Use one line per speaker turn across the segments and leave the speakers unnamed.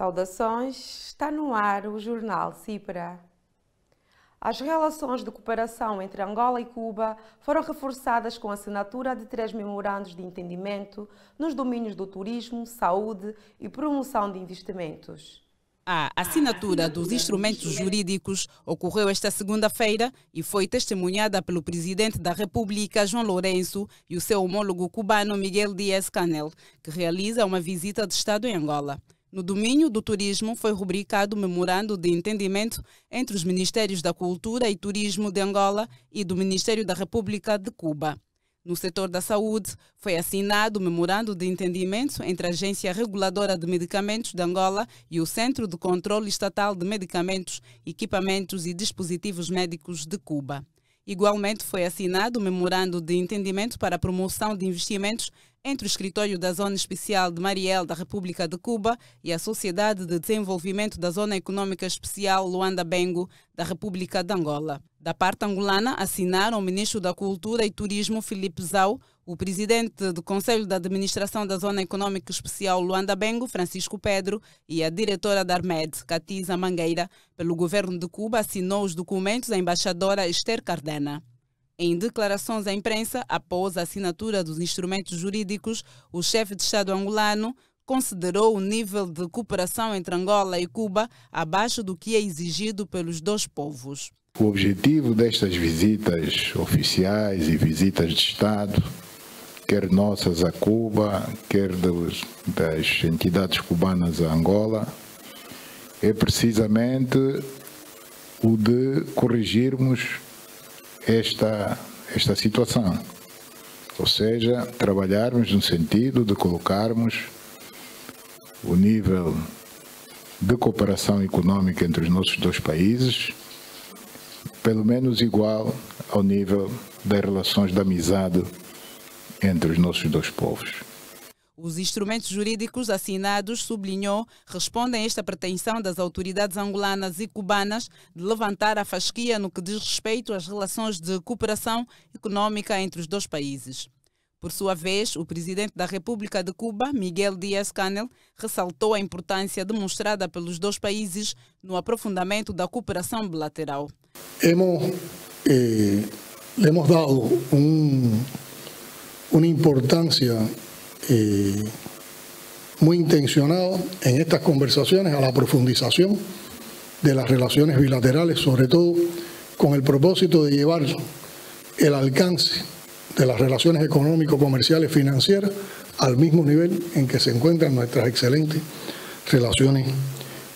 Saudações, está no ar o jornal Cipra. As relações de cooperação entre Angola e Cuba foram reforçadas com a assinatura de três memorandos de entendimento nos domínios do turismo, saúde e promoção de investimentos.
A assinatura dos instrumentos jurídicos ocorreu esta segunda-feira e foi testemunhada pelo presidente da República, João Lourenço, e o seu homólogo cubano, Miguel Díaz-Canel, que realiza uma visita de Estado em Angola. No domínio do turismo, foi rubricado o Memorando de Entendimento entre os Ministérios da Cultura e Turismo de Angola e do Ministério da República de Cuba. No setor da saúde, foi assinado o Memorando de Entendimento entre a Agência Reguladora de Medicamentos de Angola e o Centro de Controlo Estatal de Medicamentos, Equipamentos e Dispositivos Médicos de Cuba. Igualmente foi assinado o memorando de entendimento para a promoção de investimentos entre o Escritório da Zona Especial de Mariel da República de Cuba e a Sociedade de Desenvolvimento da Zona Econômica Especial Luanda Bengo da República de Angola. Da parte angolana, assinaram o ministro da Cultura e Turismo, Filipe Zau, o presidente do Conselho de Administração da Zona Econômica Especial, Luanda Bengo, Francisco Pedro, e a diretora da Armed, Catiza Mangueira, pelo governo de Cuba, assinou os documentos a embaixadora Esther Cardena. Em declarações à imprensa, após a assinatura dos instrumentos jurídicos, o chefe de Estado angolano considerou o nível de cooperação entre Angola e Cuba abaixo do que é exigido pelos dois povos.
O objetivo destas visitas oficiais e visitas de Estado, quer nossas a Cuba, quer dos, das entidades cubanas a Angola, é precisamente o de corrigirmos esta, esta situação. Ou seja, trabalharmos no sentido de colocarmos o nível de cooperação econômica entre os nossos dois países pelo menos
igual ao nível das relações de amizade entre os nossos dois povos. Os instrumentos jurídicos assinados, sublinhou, respondem a esta pretensão das autoridades angolanas e cubanas de levantar a fasquia no que diz respeito às relações de cooperação econômica entre os dois países. Por sua vez, o presidente da República de Cuba, Miguel Díaz-Canel, ressaltou a importância demonstrada pelos dois países no aprofundamento da cooperação bilateral.
Hemos, eh, le hemos dado una importancia eh, muy intencionada en estas conversaciones a la profundización de las relaciones bilaterales, sobre todo con el propósito de llevar el alcance de las relaciones económico, comerciales, financieras al mismo nivel en que se encuentran nuestras excelentes relaciones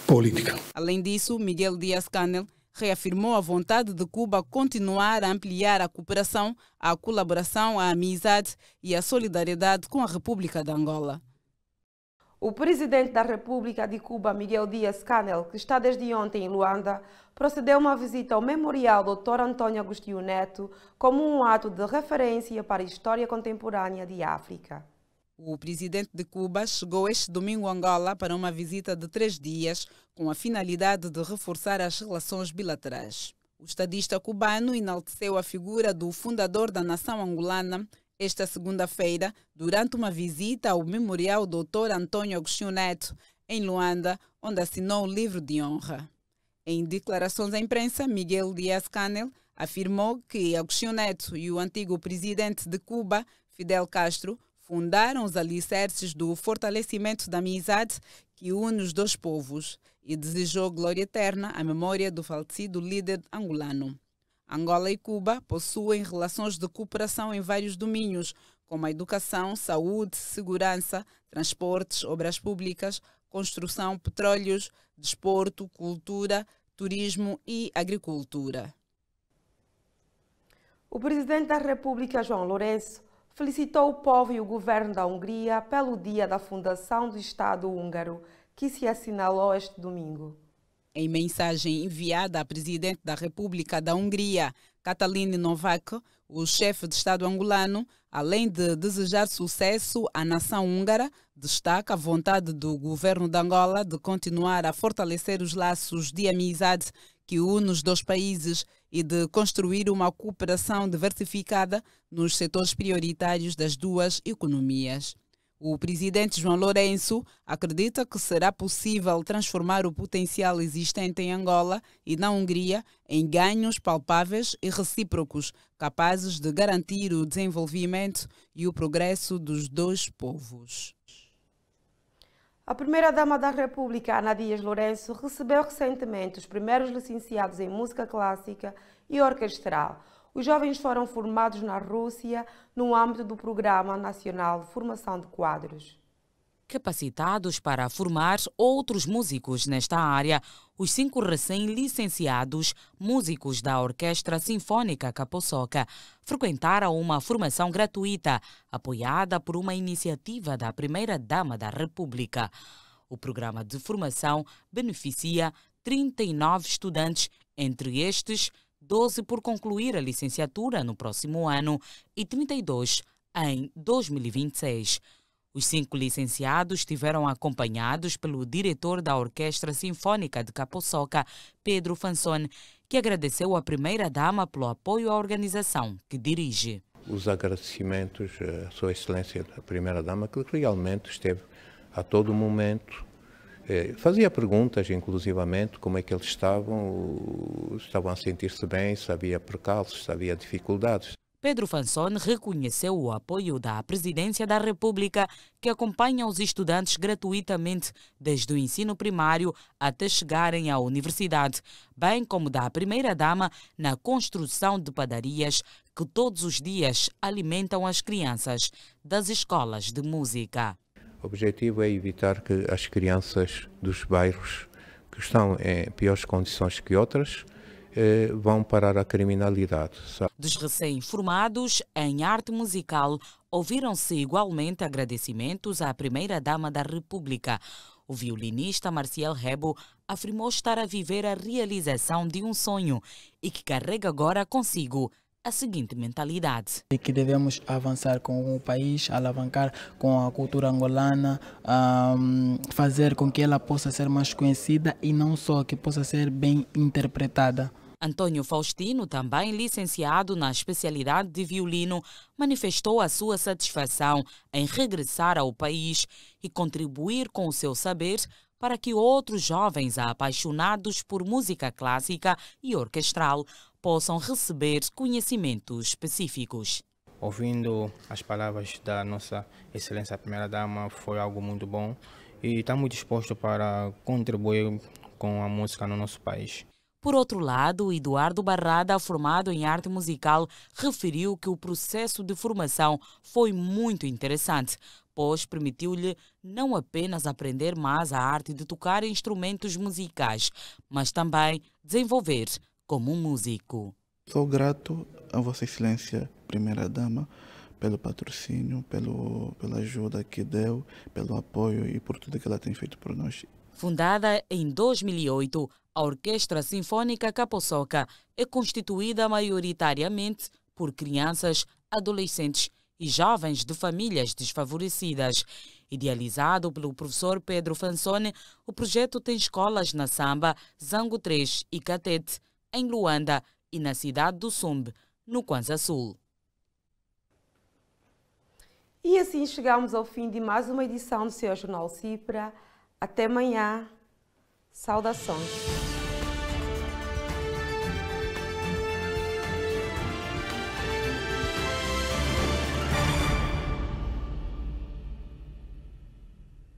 políticas.
Além disso, Miguel Díaz Canel reafirmou a vontade de Cuba continuar a ampliar a cooperação, a colaboração, a amizade e a solidariedade com a República de Angola.
O presidente da República de Cuba, Miguel Dias Canel, que está desde ontem em Luanda, procedeu uma visita ao memorial Dr. Antônio Agostinho Neto como um ato de referência para a história contemporânea de África.
O presidente de Cuba chegou este domingo a Angola para uma visita de três dias com a finalidade de reforçar as relações bilaterais. O estadista cubano enalteceu a figura do fundador da nação angolana esta segunda-feira durante uma visita ao memorial Dr. António Agostinho Neto, em Luanda, onde assinou o livro de honra. Em declarações à imprensa, Miguel Dias-Canel afirmou que Agostinho Neto e o antigo presidente de Cuba, Fidel Castro, fundaram os alicerces do fortalecimento da amizade que une os dois povos e desejou glória eterna à memória do falecido líder angolano. Angola e Cuba possuem relações de cooperação em vários domínios, como a educação, saúde, segurança, transportes, obras públicas, construção, petróleos, desporto, cultura, turismo e agricultura.
O presidente da República, João Lourenço, felicitou o povo e o governo da Hungria pelo dia da fundação do Estado húngaro, que se assinalou este
domingo. Em mensagem enviada à presidente da República da Hungria, Katalin Novak, o chefe de Estado angolano, além de desejar sucesso à nação húngara, destaca a vontade do governo de Angola de continuar a fortalecer os laços de amizade que une os dois países e de construir uma cooperação diversificada nos setores prioritários das duas economias. O presidente João Lourenço acredita que será possível transformar o potencial existente em Angola e na Hungria em ganhos palpáveis e recíprocos, capazes de garantir o desenvolvimento e o progresso dos dois povos.
A primeira-dama da República, Ana Dias Lourenço, recebeu recentemente os primeiros licenciados em música clássica e orquestral. Os jovens foram formados na Rússia no âmbito do Programa Nacional de Formação de Quadros
capacitados para formar outros músicos nesta área, os cinco recém-licenciados músicos da Orquestra Sinfônica Capoçoca frequentaram uma formação gratuita, apoiada por uma iniciativa da Primeira-Dama da República. O programa de formação beneficia 39 estudantes, entre estes, 12 por concluir a licenciatura no próximo ano e 32 em 2026. Os cinco licenciados estiveram acompanhados pelo diretor da Orquestra Sinfônica de Capoçoca, Pedro Fanson, que agradeceu à primeira-dama pelo apoio à organização que dirige.
Os agradecimentos à Sua Excelência, a primeira-dama, que realmente esteve a todo momento. Eh, fazia perguntas, inclusivamente, como é que eles estavam, estavam a sentir-se bem, sabia percalços, sabia dificuldades.
Pedro Fansone reconheceu o apoio da Presidência da República, que acompanha os estudantes gratuitamente desde o ensino primário até chegarem à universidade, bem como da Primeira-Dama na construção de padarias que todos os dias alimentam as crianças das escolas de música.
O objetivo é evitar que as crianças dos bairros que estão em piores condições que outras eh, vão parar a criminalidade. Sabe?
Dos recém-formados em arte musical, ouviram-se igualmente agradecimentos à primeira-dama da República. O violinista Marcial Rebo afirmou estar a viver a realização de um sonho e que carrega agora consigo a seguinte mentalidade.
E que devemos avançar com o país, alavancar com a cultura angolana, um, fazer com que ela possa ser mais conhecida e não só que possa ser bem interpretada.
Antônio Faustino, também licenciado na especialidade de violino, manifestou a sua satisfação em regressar ao país e contribuir com o seu saber para que outros jovens apaixonados por música clássica e orquestral possam receber conhecimentos específicos.
Ouvindo as palavras da nossa excelência primeira-dama foi algo muito bom e estamos tá dispostos para contribuir com a música no nosso país.
Por outro lado, Eduardo Barrada, formado em arte musical, referiu que o processo de formação foi muito interessante, pois permitiu-lhe não apenas aprender mais a arte de tocar instrumentos musicais, mas também desenvolver como um músico. Sou
grato a Vossa Excelência, Primeira Dama, pelo patrocínio, pelo, pela ajuda que deu, pelo apoio e por tudo que ela tem feito por nós.
Fundada em 2008, a Orquestra Sinfônica Capoçoca é constituída maioritariamente por crianças, adolescentes e jovens de famílias desfavorecidas. Idealizado pelo professor Pedro Fansone, o projeto tem escolas na Samba, Zango 3 e Catete, em Luanda e na cidade do Sumbe, no Kwanza Sul.
E assim chegamos ao fim de mais uma edição do seu Jornal Cipra. Até amanhã. Saudações.